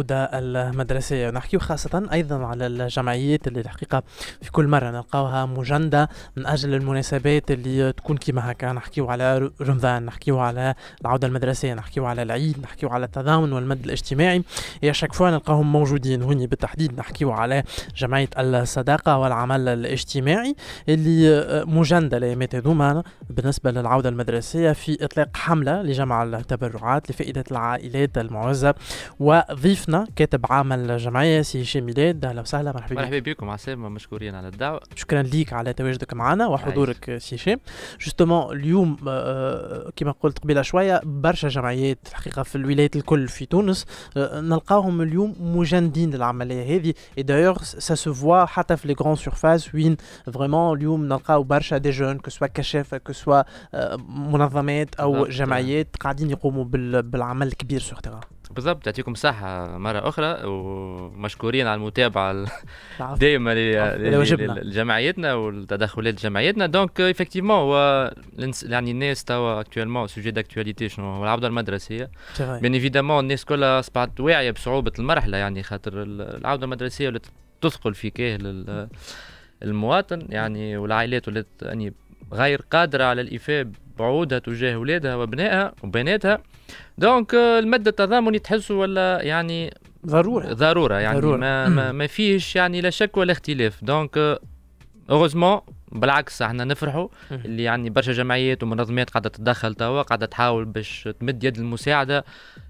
العودة المدرسية نحكي خاصة أيضا على الجمعيات اللي الحقيقة في كل مرة نلقاوها مجندة من أجل المناسبات اللي تكون كيما هكا نحكيو على رمضان نحكيو على العودة المدرسية نحكيو على العيد نحكيو على التضامن والمد الاجتماعي هي شاك فوا نلقاهم موجودين هوني بالتحديد نحكيو على جمعية الصداقة والعمل الاجتماعي اللي مجندة لأيامات هذوما بالنسبة للعودة المدرسية في إطلاق حملة لجمع التبرعات لفائدة العائلات المعزة وضيف ضيفنا كاتب عامل الجمعيه سي هشام ميلاد اهلا وسهلا مرحبا بك مرحبا بكم عسلامة مشكورين على الدعوه شكرا ليك على تواجدك معنا وحضورك سي هشام جوستومون اليوم آه، آه، كما قلت قبيله شويه برشا جمعيات الحقيقه في الولايات الكل في تونس آه، نلقاهم اليوم مجندين للعمليه هذه اي دايوغ سا سو فوا حتى في لي غران سيرفاس وين فريمون اليوم نلقاو برشا دي جون كو سوا كشافه كو سوا منظمات او جمعيات قاعدين يقوموا بالعمل الكبير سور تيران بالضبط يعطيكم صحة مرة أخرى ومشكورين على المتابعة دائما لجمعيتنا والتدخلات لجمعيتنا دونك ايفيكتيفمون هو يعني الناس توا اكتوالمون سوجي داكتواليتي شنو هو العودة المدرسية بيان ايفيدامون الناس كلها أصبحت واعية بصعوبة المرحلة يعني خاطر العودة المدرسية ولات تثقل في كاهل المواطن يعني والعائلات ولات أنيب يعني غير قادرة على الإيفاء بعودها تجاه ولادها وأبنائها وبناتها دونك آه، المد التضامني تحس ولا يعني ضرورة ضرورة يعني ضرورة. ما, ما, ما فيش يعني لا شك ولا اختلاف دونك اوغوزمون آه، بالعكس احنا نفرحوا اللي يعني برشا جمعيات ومنظمات قاعده تتدخل توا قاعده تحاول باش تمد يد المساعده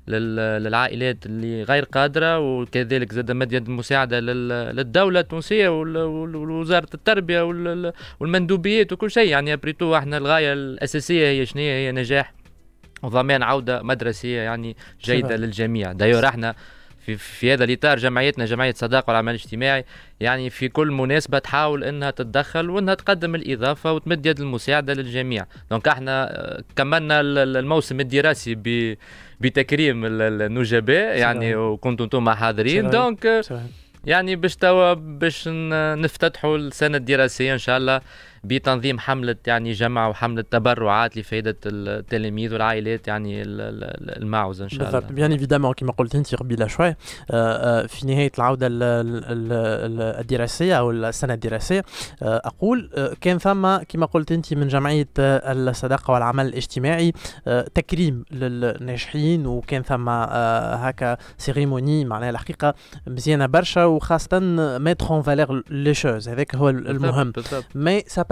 للعائلات اللي غير قادره وكذلك زاد مد يد المساعده للدوله التونسيه ووزاره التربيه والمندوبيات وكل شيء يعني ابريتو احنا الغايه الاساسيه هي شنو هي نجاح وضمان عوده مدرسيه يعني جيده للجميع دايور احنا في, في هذا الاطار جمعيتنا جمعيه صداقه والعمل الاجتماعي يعني في كل مناسبه تحاول انها تتدخل وانها تقدم الاضافه وتمد يد المساعده للجميع دونك احنا آه، كملنا الموسم الدراسي ب بتكريم النجباء يعني وكنتوا انتم حاضرين دونك آه، يعني باش توا باش نفتتحوا السنه الدراسيه ان شاء الله بتنظيم حمله يعني جمع وحمله تبرعات لفائده التلاميذ والعائلات يعني المعوز ان شاء الله بالضبط بيان ايفيدامون كما قلت انت قبيله شويه آه، آه، في نهايه العوده الدراسيه او السنه الدراسيه آه، اقول كان ثم كما قلت انت من جمعيه الصداقه والعمل الاجتماعي تكريم للناجحين وكان ثم هكا سيريموني معناها الحقيقه مزيانه برشا وخاصه ميتر اون فالير لي شوز هذاك هو المهم مي سا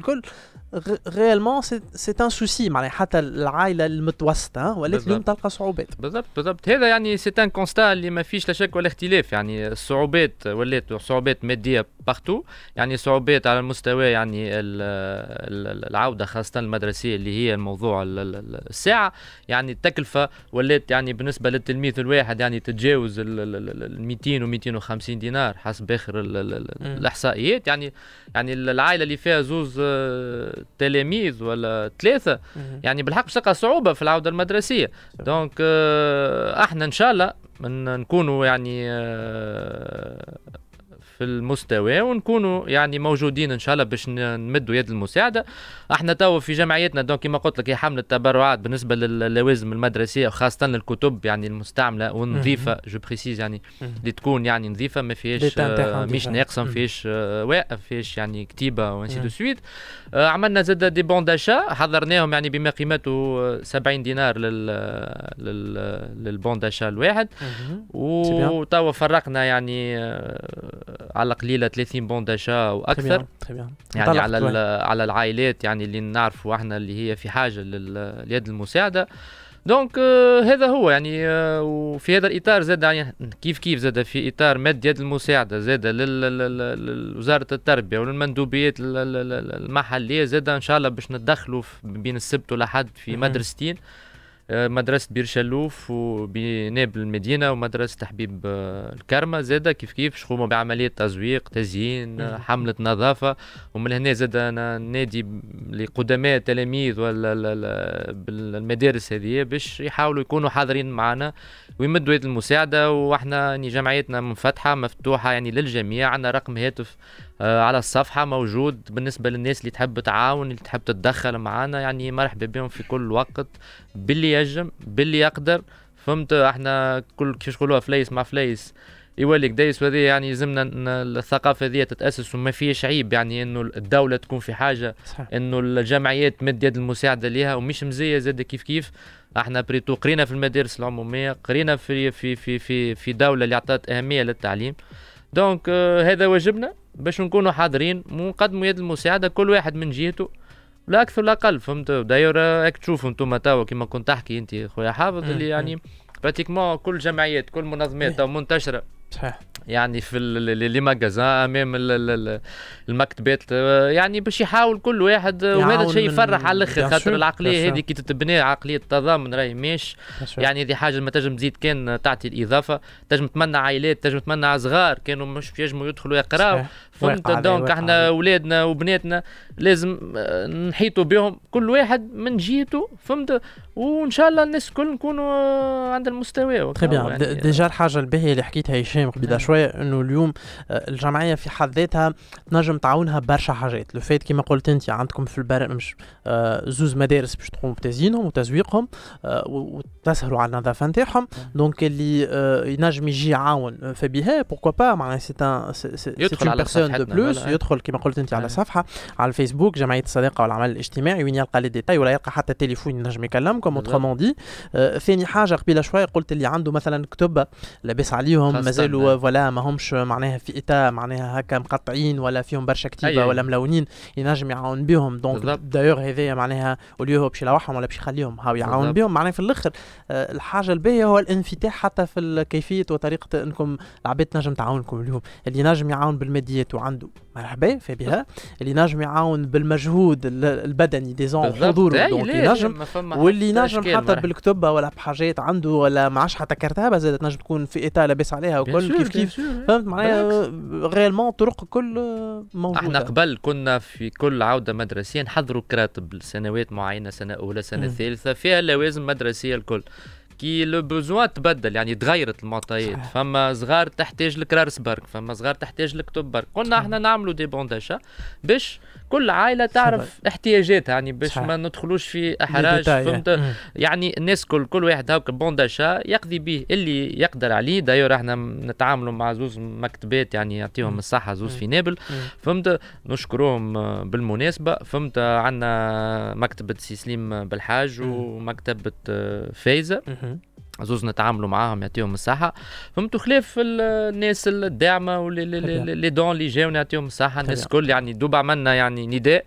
الكل غيالمون سي ان سوسي معناها حتى العائله المتوسطه ولكن اليوم تلقى صعوبات بالضبط بالضبط هذا يعني سي ان كونستا اللي ما فيش لا شك ولا اختلاف يعني الصعوبات ولات صعوبات ماديه بارتو يعني صعوبات على المستوى يعني العوده خاصه المدرسيه اللي هي الموضوع الساعه يعني التكلفه ولات يعني بالنسبه للتلميذ الواحد يعني تتجاوز ال 200 و 250 دينار حسب اخر الاحصائيات يعني يعني العائله اللي فيها زوز تلاميذ ولا ثلاثه يعني بالحق تلقى صعوبه في العوده المدرسيه دونك آه، احنا ان شاء الله من نكونوا يعني آه، في المستوى ونكونوا يعني موجودين ان شاء الله باش نمدوا يد المساعده احنا تو في جمعيتنا دونك كما قلت لك هي حمله تبرعات بالنسبه للوازم المدرسيه وخاصه الكتب يعني المستعمله ونظيفه جو بريسيز يعني اللي تكون يعني نظيفه ما فيهاش مش ناقصه ما فيهاش آه، واقف فيهاش يعني كتيبه وانسي دو سويت آه، عملنا زاد دي بون داشا حضرناهم يعني بما قيمته 70 آه، دينار لل لل للبون داشا الواحد وتوا فرقنا يعني على القليله 30 بون داشا واكثر يعني على على العائلات يعني اللي نعرفوا احنا اللي هي في حاجه لليد المساعده دونك آه euh, هذا هو يعني آه وفي هذا الاطار زاد يعني كيف كيف زاد في اطار مد يد المساعده زاد لوزاره التربيه وللمندوبيات المحليه زاد ان شاء الله باش ندخلوا بين السبت والاحد في مدرستين آه، مدرسة بير شلوف وبناب المدينة ومدرسة تحبيب آه، الكرمة زادة كيف كيف شخومة بعملية تزويق تزيين حملة نظافة ومن هنا زادة أنا نادي لقدماء التلاميذ ولا بالمدارس هذه باش يحاولوا يكونوا حاضرين معنا ويمدوا يد المساعدة وإحنا يعني جمعيتنا منفتحة مفتوحة يعني للجميع عندنا رقم هاتف آه، على الصفحة موجود بالنسبة للناس اللي تحب تعاون اللي تحب تتدخل معنا يعني مرحبا بهم في كل وقت باللي ينجم باللي يقدر فهمت احنا كل كيفاش نقولوها فليس مع فليس يولي كدايس وهذه يعني يلزمنا الثقافه هذه تتاسس وما فيش عيب يعني انه الدوله تكون في حاجه صح. انه الجمعيات تمد يد المساعده ليها ومش مزيه زاد كيف كيف احنا بريتو قرينا في المدارس العموميه قرينا في في في في في دوله اللي اعطت اهميه للتعليم دونك اه هذا واجبنا باش نكونوا حاضرين ونقدموا يد المساعده كل واحد من جهته لا اكثر لا اقل فهمت دايرة آه، راك تشوفوا انتم توا كيما كنت تحكي انت خويا حافظ اللي يعني براتيكمون كل جمعيات كل منظمات منتشره صحيح يعني في لي ماجازان امام المكتبات آه، يعني باش يحاول كل واحد آه، وهذا الشيء يفرح على الاخر خاطر العقليه هذه كي تتبنى عقليه التضامن راهي ماشي يعني هذه حاجه ما تنجم تزيد كان تعطي الاضافه تنجم تمنع عائلات تنجم تمنع صغار كانوا مش ينجموا يدخلوا يقراوا فهمت دونك احنا اولادنا وبناتنا لازم آه، نحيطوا بهم كل واحد من جهته فهمت وان شاء الله الناس الكل نكونوا عند المستوى تخي طيب يعني بيان ديجا الحاجه الباهيه اللي حكيتها هشام فاهم قبيله نعم. شويه انه اليوم آه، الجمعيه في حد ذاتها تنجم تعاونها برشا حاجات لو فات كما قلت انت عندكم في مش آه، زوز مدارس باش تقوموا بتزيينهم وتزويقهم آه، وتسهلوا على النظافه نتاعهم دونك نعم. اللي ينجم يجي يعاون فبها بوكو با معناها سي ان يدخل بيرسون دو بلوس يدخل كما قلت انت على نعم. صفحه على الفيسبوك جمعيه الصداقه والعمل الاجتماعي وين يلقى لي ديتاي ولا يلقى حتى تليفون ينجم يكلمكم اوترومون دي ثاني حاجه قبيله شويه قلت اللي عنده مثلا كتب لاباس عليهم مازال يعملوا فوالا ماهمش معناها في ايتا معناها هكا مقطعين ولا فيهم برشا كتيبه أيوة. ولا ملونين ينجم يعاون بهم دونك دايوغ هذايا معناها اوليو هو باش يلوحهم ولا باش يخليهم هاو يعاون بهم معناها في الاخر آه، الحاجه الباهيه هو الانفتاح حتى في كيفيه وطريقه انكم العباد تنجم تعاونكم اليوم اللي ينجم يعاون بالماديات وعنده مرحبا في بها اللي ينجم يعاون بالمجهود البدني ديزون حضوره دونك ينجم واللي ينجم حتى بالكتبه ولا بحاجات عنده ولا معاش حتى كرتابه زادت تنجم تكون في ايتا لاباس عليها وكل الكل كيف كيف فهمت معايا ريالمون طرق الكل موجوده احنا قبل كنا في كل عوده مدرسيه نحضروا كراتب لسنوات معينه سنه اولى سنه ثالثه فيها لوازم مدرسيه الكل كي لو بوزوان تبدل يعني تغيرت المعطيات فما صغار تحتاج لك رارس برك فما صغار تحتاج لك توب برك قلنا احنا نعملوا دي بون داشا باش كل عائله تعرف احتياجاتها يعني باش ما ندخلوش في احراج فهمت يعني الناس كل كل واحد هاك بون داشا يقضي به اللي يقدر عليه دايور احنا نتعاملوا مع زوز مكتبات يعني يعطيهم الصحه زوز في نابل فهمت نشكرهم بالمناسبه فهمت عندنا مكتبه سي سليم بالحاج ومكتبه فايزه زوز نتعاملوا معاهم يعطيهم الصحه فهمتوا خلاف الناس الداعمه ولي دون اللي جاو يعطيهم الصحه الناس الكل يعني دوب عملنا يعني نداء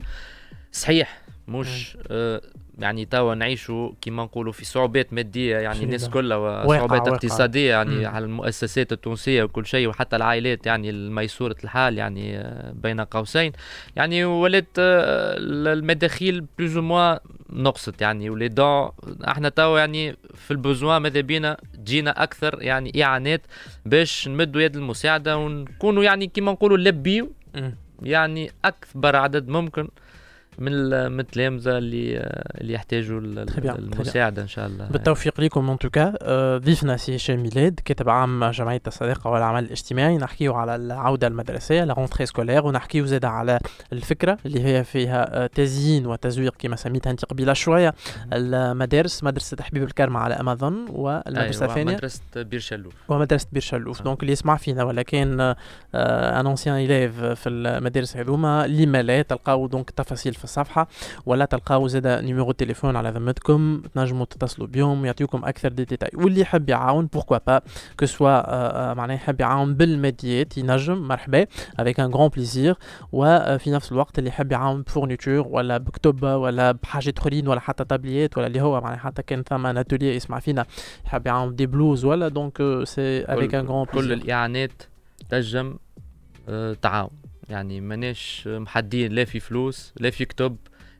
صحيح مش آه، يعني توا نعيشوا كيما نقولوا في صعوبات ماديه يعني الناس كلها وصعوبات اقتصاديه يعني مم. على المؤسسات التونسيه وكل شيء وحتى العائلات يعني الميسورة الحال يعني آه، بين قوسين يعني ولات آه، المداخيل بلوز موا نقصت يعني ولي دون احنا توا يعني في البوزوان ماذا بينا تجينا اكثر يعني اعانات باش نمدوا يد المساعده ونكونوا يعني كيما نقولوا لبيو يعني اكبر عدد ممكن من من التلامذه اللي اللي يحتاجوا المساعده ان شاء الله بالتوفيق لكم ان توكا ضيفنا سي هشام ميلاد كاتب عام جمعيه الصداقه والعمل الاجتماعي نحكيو على العوده المدرسيه لا رونتري سكولير ونحكيو زاد على الفكره اللي هي فيها تزيين وتزويق كما سميتها انت قبيله شويه المدارس مدرسه حبيب الكرمه على امازون والمدرسه الثانيه مدرسه ومدرسه بير شلوف ومدرسه بير شلوف دونك اللي يسمع فينا ولا كان ان اونسيان ايليف في المدارس هذوما لما لا تلقاو دونك تفاصيل في الصفحه ولا تلقاو زاد نيميرو تليفون على ذمتكم تنجموا تتصلوا بهم يعطيوكم اكثر دي ديتاي واللي يحب يعاون بوركوا با كو سوا معناها يحب يعاون بالماديات ينجم مرحبا افيك ان غون بليزير وفي نفس الوقت اللي يحب يعاون بفورنيتور ولا بكتب ولا بحاجات اخرين ولا حتى تابليات ولا اللي هو معناها حتى كان ثما اتولي يسمع فينا يحب يعاون دي بلوز ولا دونك سي افيك ان غون كل الاعانات تنجم آه، تعاون يعني ماناش محدين لا في فلوس لا في كتب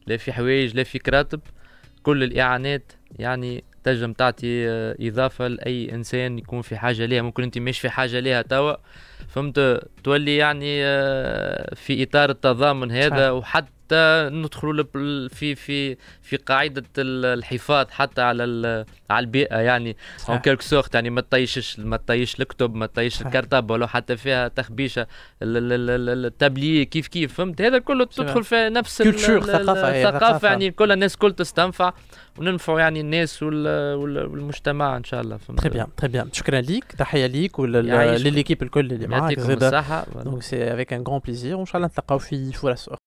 لا في حوايج لا في كراتب كل الاعانات يعني تنجم تعطي آه، اضافه لاي انسان يكون في حاجه ليها ممكن انت مش في حاجه ليها توا فهمت تولي يعني آه، في اطار التضامن هذا وحتى حتى ندخلوا في في في قاعده الحفاظ حتى على على البيئه يعني اون كيلك سورت يعني ما تطيشش ما تطيش الكتب ما تطيش الكرتب ولو حتى فيها تخبيشه التابلي كيف كيف فهمت هذا كله تدخل في نفس الثقافه ثقافه يعني كل الناس كل تستنفع وننفعوا يعني الناس والمجتمع ان شاء الله فهمت تري بيان تري بيان شكرا ليك تحيه ليك ولليكيب الكل اللي معاك يعطيكم الصحه دونك سي افيك ان كرون بليزير وان شاء الله نتلاقاو في فرص اخرى